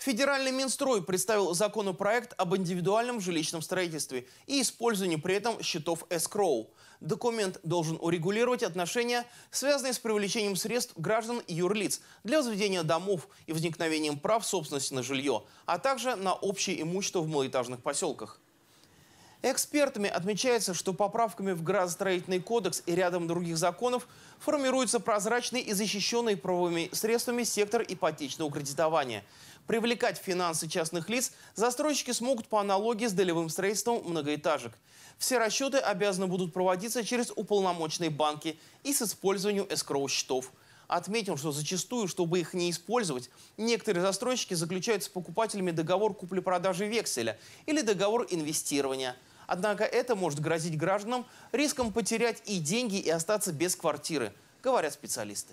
Федеральный Минстрой представил законопроект об индивидуальном жилищном строительстве и использовании при этом счетов эскроу. Документ должен урегулировать отношения, связанные с привлечением средств граждан и юрлиц для возведения домов и возникновением прав собственности на жилье, а также на общее имущество в малоэтажных поселках. Экспертами отмечается, что поправками в градостроительный кодекс и рядом других законов формируется прозрачный и защищенный правовыми средствами сектор ипотечного кредитования. Привлекать финансы частных лиц застройщики смогут по аналогии с долевым строительством многоэтажек. Все расчеты обязаны будут проводиться через уполномоченные банки и с использованием эскроу-счетов. Отметим, что зачастую, чтобы их не использовать, некоторые застройщики заключают с покупателями договор купли-продажи векселя или договор инвестирования – Однако это может грозить гражданам риском потерять и деньги, и остаться без квартиры, говорят специалисты.